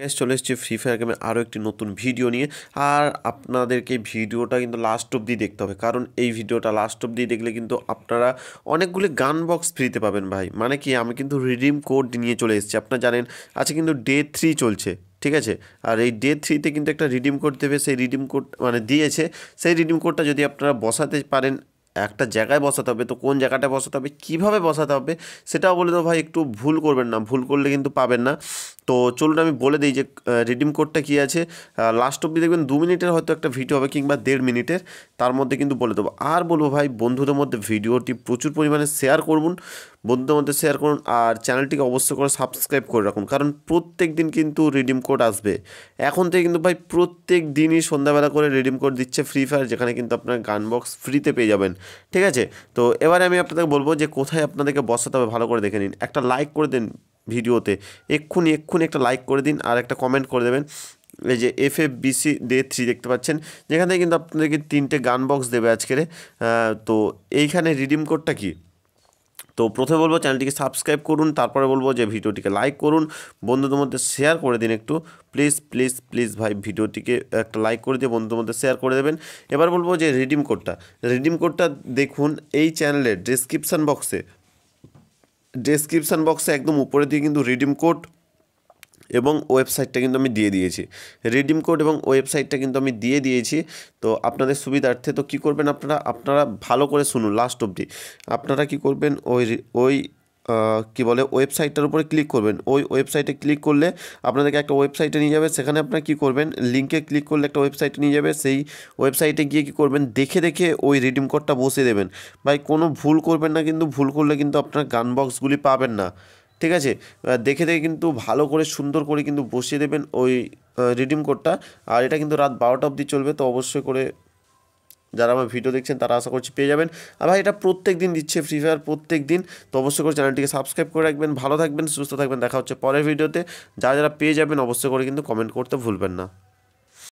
gas চলে এসেছি free fire গেমে আরও একটি নতুন ভিডিও নিয়ে আর আপনাদেরকে ভিডিওটা কিন্তু লাস্ট অবধি দেখতে হবে কারণ এই ভিডিওটা লাস্ট অবধি দেখলে কিন্তু আপনারা অনেকগুলি গান বক্স ফ্রিতে পাবেন ভাই মানে কি আমি কিন্তু রিডিম কোড নিয়ে চলে এসেছি আপনারা জানেন আজকে কিন্তু ডে থ্রি চলছে ঠিক আছে আর এই ডে থ্রিতে কিন্তু একটা রিডিম কোড দেবে সেই রিডিম কোড মানে দিয়েছে সেই রিডিম কোডটা যদি আপনারা বসাতে পারেন একটা জায়গায় বসাতে হবে তো কোন জায়গাটা বসাতে হবে কীভাবে বসাতে হবে সেটাও বলে দেবো ভাই একটু ভুল করবেন না ভুল করলে কিন্তু পাবেন না তো চলুন আমি বলে দিই যে রিডিম কোডটা কী আছে লাস্ট অব্দি দেখবেন দু মিনিটের হয়তো একটা ভিডিও হবে কিংবা দেড় মিনিটের তার মধ্যে কিন্তু বলে দেবো আর বলবো ভাই বন্ধুদের মধ্যে ভিডিওটি প্রচুর পরিমাণে শেয়ার করুন বন্ধুদের মধ্যে শেয়ার করুন আর চ্যানেলটিকে অবশ্যই করে সাবস্ক্রাইব করে রাখুন কারণ প্রত্যেক দিন কিন্তু রিডিম কোড আসবে এখন থেকে কিন্তু ভাই প্রত্যেক দিনই সন্ধ্যাবেলা করে রিডিম কোড দিচ্ছে ফ্রি ফায়ার যেখানে কিন্তু আপনার গান বক্স ফ্রিতে পেয়ে যাবেন ঠিক আছে তো এবারে আমি আপনাদের বলবো যে কোথায় আপনাদেরকে বসাতে হবে ভালো করে দেখে নিন একটা লাইক করে দিন ভিডিওতে এক্ষুনি এক্ষুনি একটা লাইক করে দিন আর একটা কমেন্ট করে দেবেন এই যে F F BC day three দেখতে পাচ্ছেন যেখানে কিন্তু আপনাদেরকে তিনটে গান বক্স দেবে আজকের তো এইখানে রিডিম কোডটা কী তো প্রথমে বলবো চ্যানেলটিকে সাবস্ক্রাইব করুন তারপরে বলবো যে ভিডিওটিকে লাইক করুন বন্ধুদের মধ্যে শেয়ার করে দিন একটু প্লিজ প্লিজ প্লিজ ভাই ভিডিওটিকে একটা লাইক করে দিয়ে বন্ধুদের মধ্যে শেয়ার করে দেবেন এবার বলবো যে রিডিম কোডটা রিডিম কোডটা দেখুন এই চ্যানেলের ডেসক্রিপশান বক্সে ডেসক্রিপশান বক্সে একদম উপরে দিয়ে কিন্তু রিডিম কোড এবং ওয়েবসাইটটা কিন্তু আমি দিয়ে দিয়েছি রিডিম কোড এবং ওয়েবসাইটটা কিন্তু আমি দিয়ে দিয়েছি তো আপনাদের সুবিধার্থে তো কি করবেন আপনারা আপনারা ভালো করে শুনুন লাস্ট অবধি আপনারা কি করবেন ওই ওই কি বলে ওয়েবসাইটটার উপরে ক্লিক করবেন ওই ওয়েবসাইটে ক্লিক করলে আপনাদেরকে একটা ওয়েবসাইটে নিয়ে যাবে সেখানে আপনারা কী করবেন লিঙ্কে ক্লিক করলে একটা ওয়েবসাইটে নিয়ে যাবে সেই ওয়েবসাইটে গিয়ে কী করবেন দেখে দেখে ওই রিডিম কোডটা বসিয়ে দেবেন ভাই কোনো ভুল করবেন না কিন্তু ভুল করলে কিন্তু আপনার গান বক্সগুলি পাবেন না ঠিক আছে দেখে দেখে কিন্তু ভালো করে সুন্দর করে কিন্তু বসিয়ে দেবেন ওই রিডিম কোডটা আর এটা কিন্তু রাত বারোটা অবধি চলবে তো অবশ্যই করে যারা আমার ভিডিও দেখছেন তারা আশা করছি পেয়ে যাবেন আর ভাই এটা প্রত্যেক দিন দিচ্ছে ফ্রি ফায়ার প্রত্যেক দিন তো অবশ্যই করে চ্যানেলটিকে সাবস্ক্রাইব করে রাখবেন ভালো থাকবেন সুস্থ থাকবেন দেখা হচ্ছে পরের ভিডিওতে যারা যারা পেয়ে যাবেন অবশ্যই করে কিন্তু কমেন্ট করতে ভুলবেন না